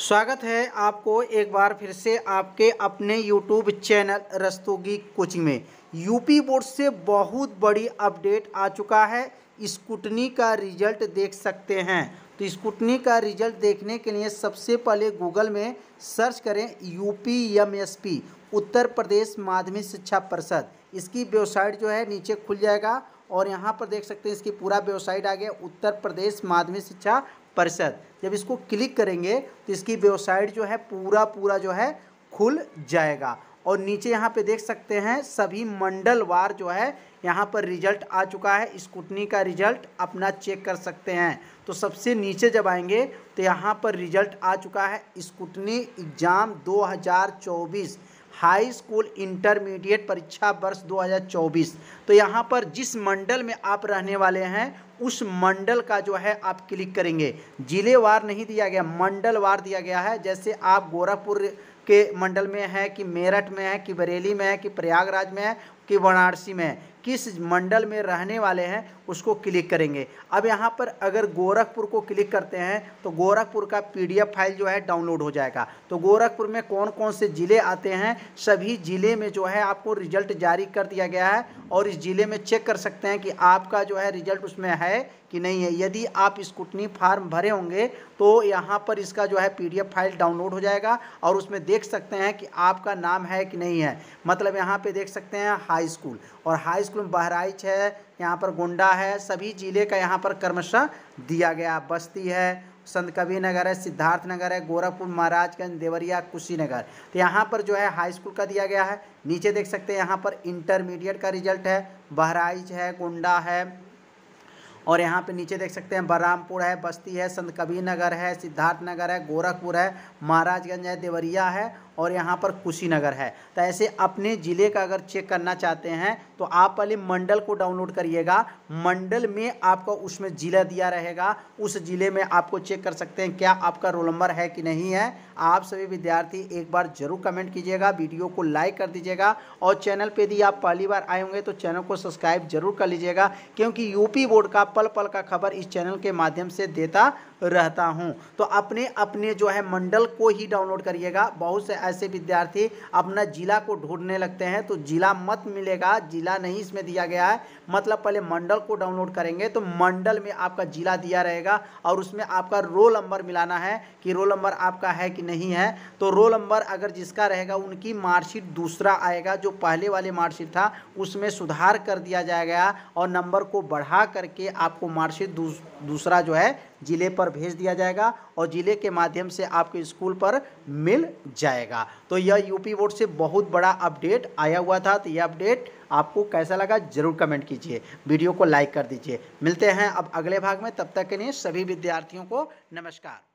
स्वागत है आपको एक बार फिर से आपके अपने यूट्यूब चैनल रस्तोगी कोचिंग में यूपी बोर्ड से बहुत बड़ी अपडेट आ चुका है स्कूटनी का रिजल्ट देख सकते हैं तो स्कूटनी का रिजल्ट देखने के लिए सबसे पहले गूगल में सर्च करें UP M S P Uttar Pradesh Madhyamik Shiksha परिषद इसकी वेबसाइट जो है नीचे खुल जाएगा और यहाँ पर देख सकते हैं इसकी पूरा वेबसाइट आ गया उत्तर प्रदेश माध्यमिक शिक्षा परिषद जब इसको क्लिक करेंगे तो इसकी वेबसाइट जो है पूरा पूरा जो है खुल जाएगा और नीचे यहाँ पे देख सकते हैं सभी मंडलवार जो है यहाँ पर रिजल्ट आ चुका है स्कूटनी का रिजल्ट अपना चेक कर सकते हैं तो सबसे नीचे जब आएंगे तो यहाँ पर रिजल्ट आ चुका है scrutiny exam 2024 high school intermediate परीक्षा वर्ष 2024 तो यहाँ पर जिस मंडल में आप रहने वाले हैं उस मंडल का जो है आप क्लिक करेंगे जिले वार नहीं दिया गया मंडल वार दिया गया है जैसे आप गोरखपुर के मंडल में है कि मेरठ में है कि बरेली में है कि प्रयागराज में है कि वाराणसी में है किस मंडल में रहने वाले हैं उसको क्लिक करेंगे अब यहाँ पर अगर गोरखपुर को क्लिक करते हैं तो गोरखपुर का पीडीएफ फाइल जो है डाउनलोड हो जाएगा तो गोरखपुर में कौन कौन से ज़िले आते हैं सभी ज़िले में जो है आपको रिजल्ट जारी कर दिया गया है और इस ज़िले में चेक कर सकते हैं कि आपका जो है रिजल्ट उसमें है है कि नहीं है यदि आप स्कूटनी फार्म भरे होंगे तो यहाँ पर इसका जो है पीडीएफ फाइल डाउनलोड हो जाएगा और उसमें देख सकते हैं कि आपका नाम है कि नहीं है मतलब यहाँ पे देख सकते हैं हाई स्कूल और हाई स्कूल में बहराइच है यहाँ पर गोंडा है सभी ज़िले का यहाँ पर कर्मशः दिया गया बस्ती है संत कबीर नगर है सिद्धार्थ नगर है गोरखपुर महाराजगंज देवरिया कुशीनगर तो यहाँ पर जो है हाई स्कूल का दिया गया है नीचे देख सकते हैं यहाँ पर इंटरमीडिएट का रिजल्ट है बहराइच है गोंडा है और यहाँ पे नीचे देख सकते हैं बलरामपुर है बस्ती है संत कबीर नगर है सिद्धार्थ नगर है गोरखपुर है महाराजगंज है देवरिया है और यहाँ पर कुशीनगर है तो ऐसे अपने ज़िले का अगर चेक करना चाहते हैं तो आप पहले मंडल को डाउनलोड करिएगा मंडल में आपको उसमें ज़िला दिया रहेगा उस ज़िले में आपको चेक कर सकते हैं क्या आपका रोल नंबर है कि नहीं है आप सभी विद्यार्थी एक बार ज़रूर कमेंट कीजिएगा वीडियो को लाइक कर दीजिएगा और चैनल पर यदि आप पहली बार आए होंगे तो चैनल को सब्सक्राइब जरूर कर लीजिएगा क्योंकि यूपी बोर्ड का पल पल का खबर इस चैनल के माध्यम से देता रहता हूँ तो अपने अपने जो है मंडल को ही डाउनलोड करिएगा बहुत से ऐसे विद्यार्थी अपना जिला को ढूंढने लगते हैं तो जिला मत मिलेगा जिला नहीं इसमें दिया गया है मतलब पहले मंडल को डाउनलोड करेंगे तो मंडल में आपका जिला दिया रहेगा और उसमें आपका रोल नंबर मिलाना है कि रोल नंबर आपका है कि नहीं है तो रोल नंबर अगर जिसका रहेगा उनकी मार्कशीट दूसरा आएगा जो पहले वाले मार्कशीट था उसमें सुधार कर दिया जाएगा और नंबर को बढ़ा करके आपको मार्कशीट दूसरा जो है ज़िले पर भेज दिया जाएगा और ज़िले के माध्यम से आपके स्कूल पर मिल जाएगा तो यह यूपी बोर्ड से बहुत बड़ा अपडेट आया हुआ था तो यह अपडेट आपको कैसा लगा जरूर कमेंट कीजिए वीडियो को लाइक कर दीजिए मिलते हैं अब अगले भाग में तब तक के लिए सभी विद्यार्थियों को नमस्कार